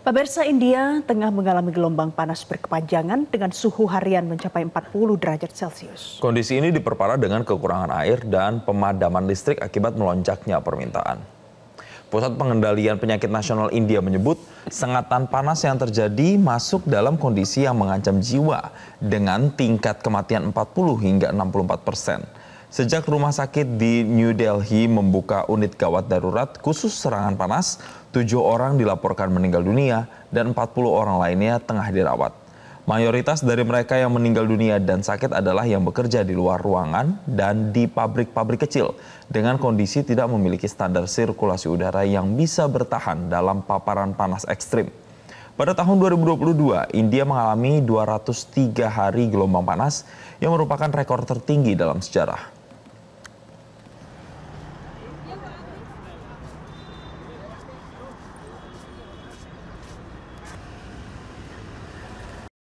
Pemirsa India tengah mengalami gelombang panas berkepanjangan dengan suhu harian mencapai 40 derajat Celcius. Kondisi ini diperparah dengan kekurangan air dan pemadaman listrik akibat melonjaknya permintaan. Pusat Pengendalian Penyakit Nasional India menyebut sengatan panas yang terjadi masuk dalam kondisi yang mengancam jiwa dengan tingkat kematian 40 hingga 64 persen. Sejak rumah sakit di New Delhi membuka unit gawat darurat khusus serangan panas, tujuh orang dilaporkan meninggal dunia dan 40 orang lainnya tengah dirawat. Mayoritas dari mereka yang meninggal dunia dan sakit adalah yang bekerja di luar ruangan dan di pabrik-pabrik kecil dengan kondisi tidak memiliki standar sirkulasi udara yang bisa bertahan dalam paparan panas ekstrim. Pada tahun 2022, India mengalami 203 hari gelombang panas yang merupakan rekor tertinggi dalam sejarah.